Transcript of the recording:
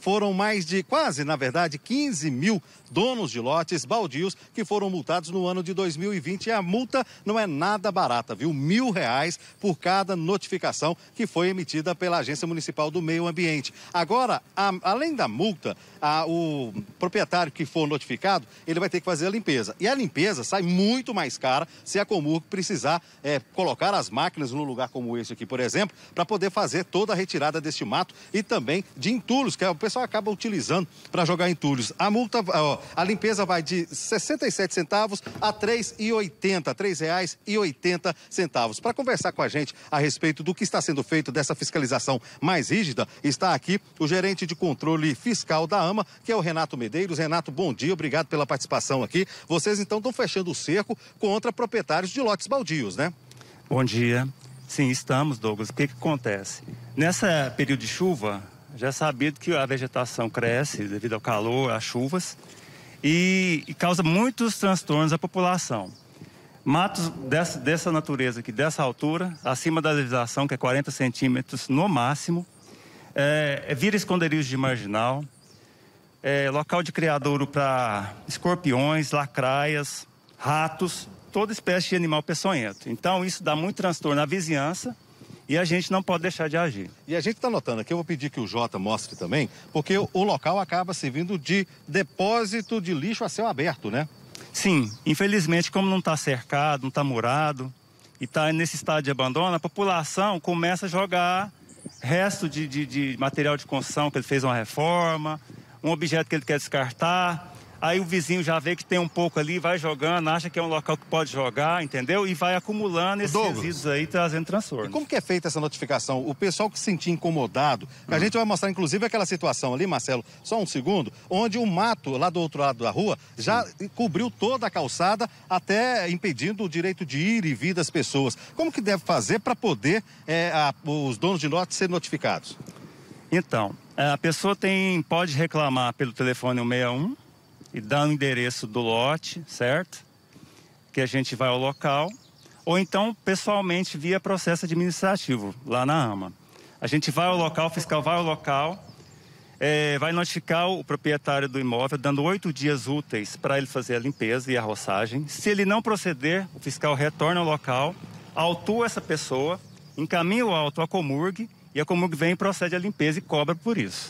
foram mais de quase, na verdade, 15 mil donos de lotes baldios que foram multados no ano de 2020. E a multa não é nada barata, viu? Mil reais por cada notificação que foi emitida pela Agência Municipal do Meio Ambiente. Agora, a, além da multa, a, o proprietário que for notificado, ele vai ter que fazer a limpeza. E a limpeza sai muito mais cara se a Comurg precisar é, colocar as máquinas num lugar como esse aqui, por exemplo, para poder fazer toda a retirada deste mato e também de entulhos, que é o pessoal pessoal acaba utilizando para jogar entulhos. A multa, a limpeza vai de 67 centavos a 3,80, R$ 3,80. Para conversar com a gente a respeito do que está sendo feito dessa fiscalização mais rígida, está aqui o gerente de controle fiscal da AMA, que é o Renato Medeiros. Renato, bom dia, obrigado pela participação aqui. Vocês então estão fechando o cerco contra proprietários de lotes baldios, né? Bom dia. Sim, estamos, Douglas. O que, que acontece? Nessa período de chuva, já é sabido que a vegetação cresce devido ao calor, às chuvas, e, e causa muitos transtornos à população. Matos dessa, dessa natureza aqui, dessa altura, acima da legislação, que é 40 centímetros no máximo, é, é, vira esconderijo de marginal, é, local de criadouro para escorpiões, lacraias, ratos, toda espécie de animal peçonhento. Então, isso dá muito transtorno à vizinhança, e a gente não pode deixar de agir. E a gente está notando aqui, eu vou pedir que o Jota mostre também, porque o local acaba servindo de depósito de lixo a céu aberto, né? Sim, infelizmente, como não está cercado, não está murado e está nesse estado de abandono, a população começa a jogar resto de, de, de material de construção que ele fez uma reforma, um objeto que ele quer descartar Aí o vizinho já vê que tem um pouco ali, vai jogando, acha que é um local que pode jogar, entendeu? E vai acumulando esses Douglas. resíduos aí, trazendo transtorno. E como que é feita essa notificação? O pessoal que se sentir incomodado, uhum. a hum. gente vai mostrar inclusive aquela situação ali, Marcelo, só um segundo, onde o mato lá do outro lado da rua já cobriu toda a calçada, até impedindo o direito de ir e vir das pessoas. Como que deve fazer para poder é, a, os donos de lote serem notificados? Então, a pessoa tem, pode reclamar pelo telefone 161, e dá o endereço do lote, certo? Que a gente vai ao local, ou então pessoalmente via processo administrativo lá na AMA. A gente vai ao local, o fiscal vai ao local, é, vai notificar o proprietário do imóvel, dando oito dias úteis para ele fazer a limpeza e a roçagem. Se ele não proceder, o fiscal retorna ao local, autua essa pessoa, encaminha o auto à Comurg e a Comurg vem e procede à limpeza e cobra por isso.